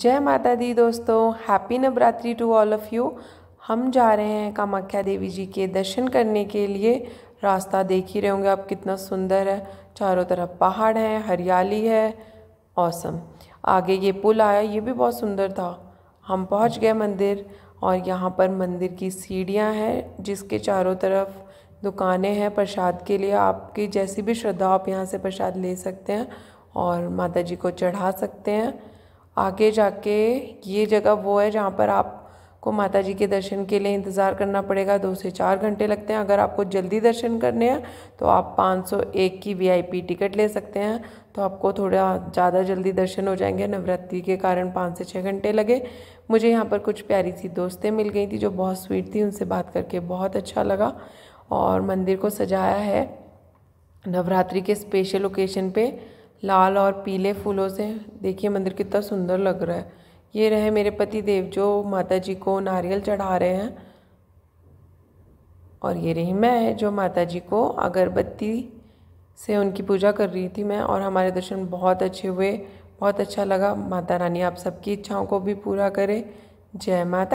जय माता दी दोस्तों happy Navratri to all of you हम जा रहे हैं कामाख्या देवी जी के दर्शन करने के लिए रास्ता देख ही रहे होंगे आप कितना सुंदर है चारों तरफ पहाड़ है हरियाली है औसम आगे ये पुल आया ये भी बहुत सुंदर था हम पहुंच गए मंदिर और यहाँ पर मंदिर की सीढ़ियाँ हैं जिसके चारों तरफ दुकानें हैं प्रसाद के लिए आपकी जैसी भी श्रद्धा आप यहाँ से प्रसाद ले सकते हैं और माता जी को चढ़ा सकते हैं आगे जाके ये जगह वो है जहाँ पर आपको माता जी के दर्शन के लिए इंतज़ार करना पड़ेगा दो से चार घंटे लगते हैं अगर आपको जल्दी दर्शन करने हैं तो आप 501 की वीआईपी टिकट ले सकते हैं तो आपको थोड़ा ज़्यादा जल्दी दर्शन हो जाएंगे नवरात्रि के कारण पाँच से छः घंटे लगे मुझे यहाँ पर कुछ प्यारी सी दोस्तें मिल गई थी जो बहुत स्वीट थी उनसे बात करके बहुत अच्छा लगा और मंदिर को सजाया है नवरात्रि के स्पेशल ओकेशन पर लाल और पीले फूलों से देखिए मंदिर कितना सुंदर लग रहा है ये रहे मेरे पति देव जो माता जी को नारियल चढ़ा रहे हैं और ये रही मैं जो माता जी को अगरबत्ती से उनकी पूजा कर रही थी मैं और हमारे दर्शन बहुत अच्छे हुए बहुत अच्छा लगा माता रानी आप सबकी इच्छाओं को भी पूरा करें जय माता